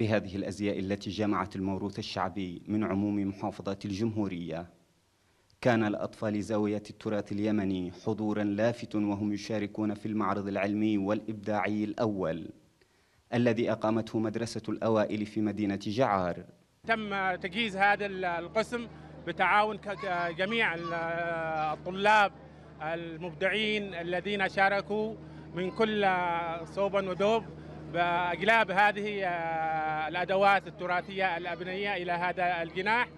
بهذه الأزياء التي جمعت الموروث الشعبي من عموم محافظات الجمهورية كان لأطفال زاوية التراث اليمني حضورا لافت وهم يشاركون في المعرض العلمي والإبداعي الأول الذي أقامته مدرسة الأوائل في مدينة جعار تم تجهيز هذا القسم بتعاون جميع الطلاب المبدعين الذين شاركوا من كل صوب ودوب باقلاب هذه آه، الادوات التراثيه الابنيه الى هذا الجناح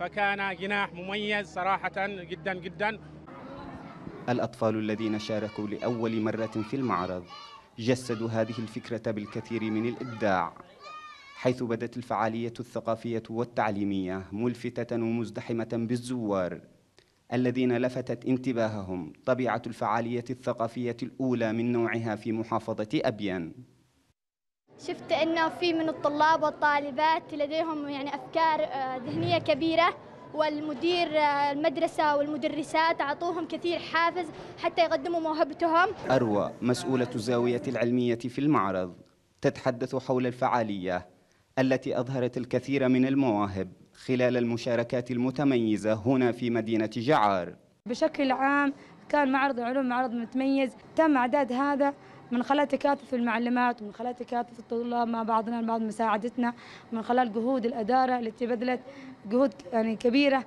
فكان جناح مميز صراحه جدا جدا الاطفال الذين شاركوا لاول مره في المعرض جسدوا هذه الفكره بالكثير من الابداع حيث بدت الفعاليه الثقافيه والتعليميه ملفته ومزدحمه بالزوار الذين لفتت انتباههم طبيعه الفعاليه الثقافيه الاولى من نوعها في محافظه ابين شفت انه في من الطلاب والطالبات لديهم يعني افكار آه، ذهنيه كبيره والمدير آه، المدرسة والمدرسات أعطوهم كثير حافز حتى يقدموا موهبتهم أروى مسؤولة الزاوية العلمية في المعرض تتحدث حول الفعالية التي أظهرت الكثير من المواهب خلال المشاركات المتميزة هنا في مدينة جعار بشكل عام كان معرض العلوم معرض متميز تم إعداد هذا من خلال تكاتف المعلمات ومن خلال تكاتف الطلاب مع بعضنا البعض مساعدتنا من خلال جهود الأدارة التي بذلت جهود يعني كبيرة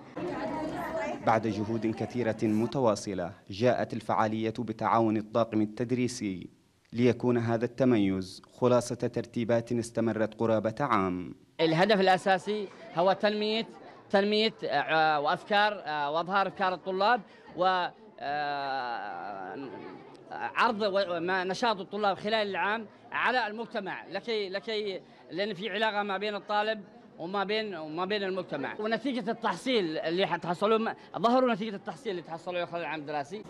بعد جهود كثيرة متواصلة جاءت الفعالية بتعاون الطاقم التدريسي ليكون هذا التميز خلاصة ترتيبات استمرت قرابة عام الهدف الأساسي هو تنمية تنمية آه، وأفكار آه، وأظهار أفكار الطلاب و آه، عرض نشاط الطلاب خلال العام على المجتمع لكي لكي لان في علاقه ما بين الطالب وما بين وما بين المجتمع ونتيجه التحصيل اللي حتحصلوا ظهروا نتيجه التحصيل اللي تحصلوا خلال العام الدراسي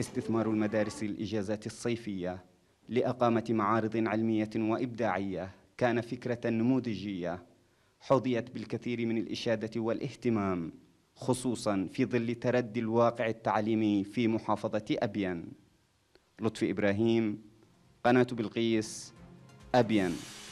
استثمار المدارس الاجازات الصيفيه لاقامه معارض علميه وابداعيه كان فكره نموذجيه حظيت بالكثير من الاشاده والاهتمام خصوصا في ظل تردي الواقع التعليمي في محافظه ابين لطفي إبراهيم قناة بلقيس أبيان